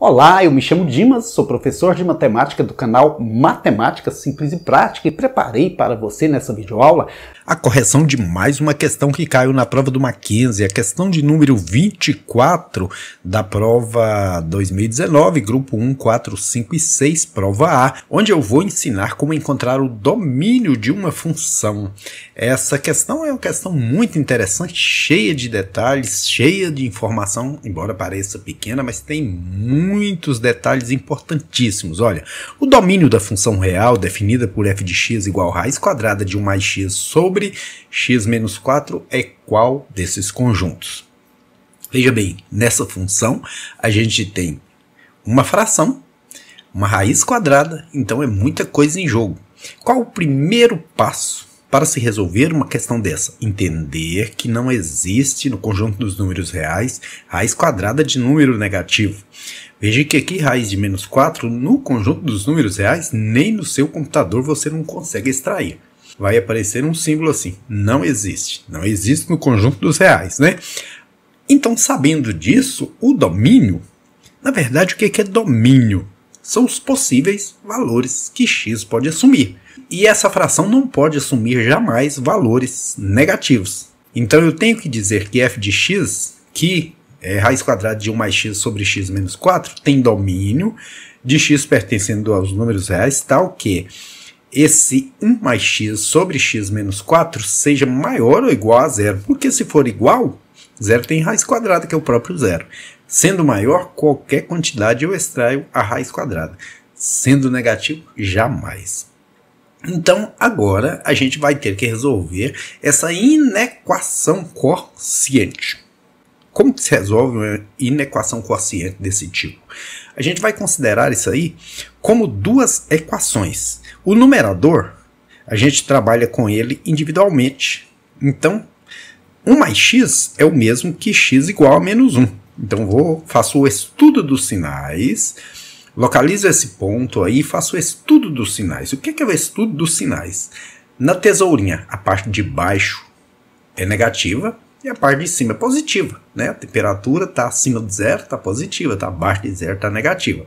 Olá, eu me chamo Dimas, sou professor de matemática do canal Matemática Simples e Prática e preparei para você nessa videoaula a correção de mais uma questão que caiu na prova do Mackenzie, a questão de número 24 da prova 2019, grupo 1, 4, 5 e 6, prova A, onde eu vou ensinar como encontrar o domínio de uma função. Essa questão é uma questão muito interessante, cheia de detalhes, cheia de informação, embora pareça pequena, mas tem muito muitos detalhes importantíssimos. Olha, o domínio da função real definida por f de x igual a raiz quadrada de 1 mais x sobre x menos 4 é qual desses conjuntos? Veja bem, nessa função a gente tem uma fração, uma raiz quadrada, então é muita coisa em jogo. Qual o primeiro passo para se resolver uma questão dessa, entender que não existe no conjunto dos números reais raiz quadrada de número negativo. Veja que aqui raiz de menos 4 no conjunto dos números reais, nem no seu computador você não consegue extrair. Vai aparecer um símbolo assim, não existe, não existe no conjunto dos reais, né? Então, sabendo disso, o domínio, na verdade, o que é, é domínio? São os possíveis valores que x pode assumir e essa fração não pode assumir jamais valores negativos. Então eu tenho que dizer que f de x, que é raiz quadrada de 1 mais x sobre x menos 4, tem domínio de x pertencendo aos números reais, tal tá que esse 1 mais x sobre x menos 4 seja maior ou igual a zero. Porque se for igual, zero tem raiz quadrada, que é o próprio zero. Sendo maior, qualquer quantidade eu extraio a raiz quadrada. Sendo negativo, jamais. Então agora a gente vai ter que resolver essa inequação quociente. Como se resolve uma inequação quociente desse tipo? A gente vai considerar isso aí como duas equações. O numerador, a gente trabalha com ele individualmente. Então, 1 mais x é o mesmo que x igual a menos 1. Então, vou, faço o estudo dos sinais Localizo esse ponto aí e faço o estudo dos sinais. O é que é, o estudo dos sinais? Na tesourinha, a parte de baixo é negativa e a parte de cima é positiva. Né? A temperatura está acima de zero, está positiva, está abaixo de zero, está negativa.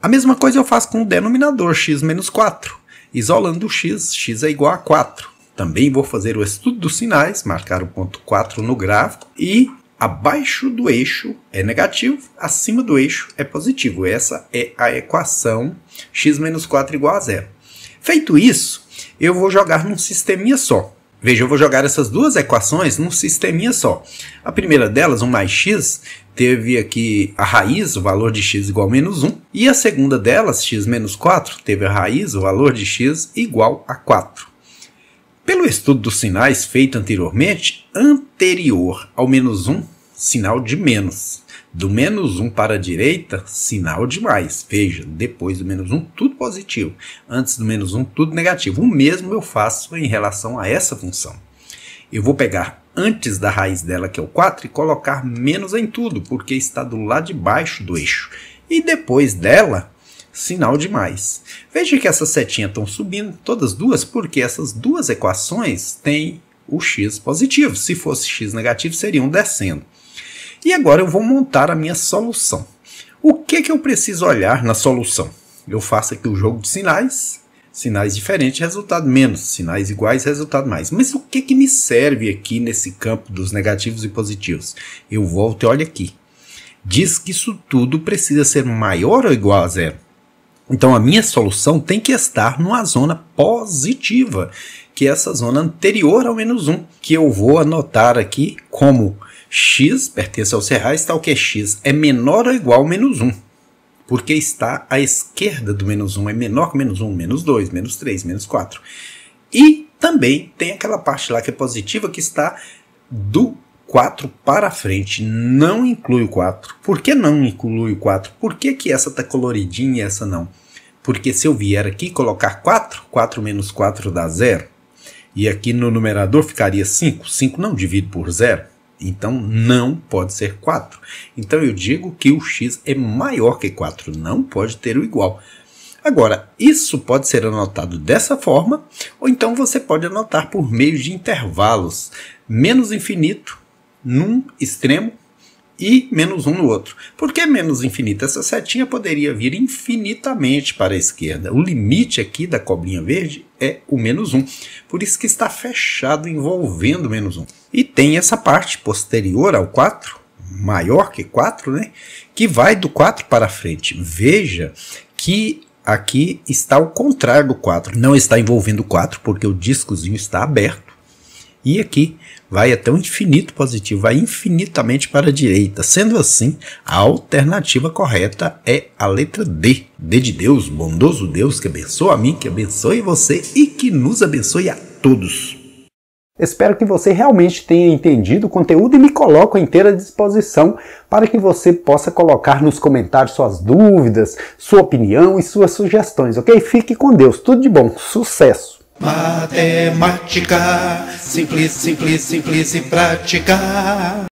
A mesma coisa eu faço com o denominador x menos 4. Isolando o x, x é igual a 4. Também vou fazer o estudo dos sinais, marcar o ponto 4 no gráfico e Abaixo do eixo é negativo, acima do eixo é positivo. Essa é a equação x menos 4 igual a zero. Feito isso, eu vou jogar num sisteminha só. Veja, eu vou jogar essas duas equações num sisteminha só. A primeira delas, 1 mais x, teve aqui a raiz, o valor de x igual a menos 1. E a segunda delas, x menos 4, teve a raiz, o valor de x igual a 4. Pelo estudo dos sinais feito anteriormente, anterior ao menos 1, sinal de menos. Do menos 1 para a direita, sinal de mais. Veja, depois do menos 1, tudo positivo. Antes do menos 1, tudo negativo. O mesmo eu faço em relação a essa função. Eu vou pegar antes da raiz dela, que é o 4, e colocar menos em tudo, porque está do lado de baixo do eixo. E depois dela, sinal de mais. Veja que essas setinhas estão subindo, todas duas, porque essas duas equações têm o x positivo. Se fosse x negativo, seriam descendo. E agora eu vou montar a minha solução. O que, que eu preciso olhar na solução? Eu faço aqui o jogo de sinais, sinais diferentes, resultado menos, sinais iguais, resultado mais. Mas o que, que me serve aqui nesse campo dos negativos e positivos? Eu volto e olho aqui. Diz que isso tudo precisa ser maior ou igual a zero. Então a minha solução tem que estar numa zona positiva, que é essa zona anterior ao menos 1, que eu vou anotar aqui como x pertence ao serrais, tal que é x é menor ou igual a menos 1, porque está à esquerda do menos 1, é menor que menos 1, menos 2, menos 3, menos 4. E também tem aquela parte lá que é positiva que está do 4 para frente, não inclui o 4. Por que não inclui o 4? Por que, que essa está coloridinha e essa não? Porque se eu vier aqui colocar 4, 4 menos 4 dá 0. E aqui no numerador ficaria 5. 5 não divide por 0. Então não pode ser 4. Então eu digo que o x é maior que 4, não pode ter o igual. Agora, isso pode ser anotado dessa forma, ou então você pode anotar por meio de intervalos. Menos infinito num extremo e menos 1 um no outro. Por que menos infinito? Essa setinha poderia vir infinitamente para a esquerda. O limite aqui da cobrinha verde é o menos 1. Um. Por isso que está fechado envolvendo menos 1. Um. E tem essa parte posterior ao 4, maior que 4, né? que vai do 4 para frente. Veja que aqui está o contrário do 4. Não está envolvendo o 4, porque o discozinho está aberto e aqui vai até o infinito positivo, vai infinitamente para a direita. Sendo assim, a alternativa correta é a letra D. D de Deus, bondoso Deus que abençoa a mim, que abençoe você e que nos abençoe a todos. Espero que você realmente tenha entendido o conteúdo e me coloco à inteira disposição para que você possa colocar nos comentários suas dúvidas, sua opinião e suas sugestões, ok? Fique com Deus, tudo de bom, sucesso! Matemática, simples, simples, simples e prática.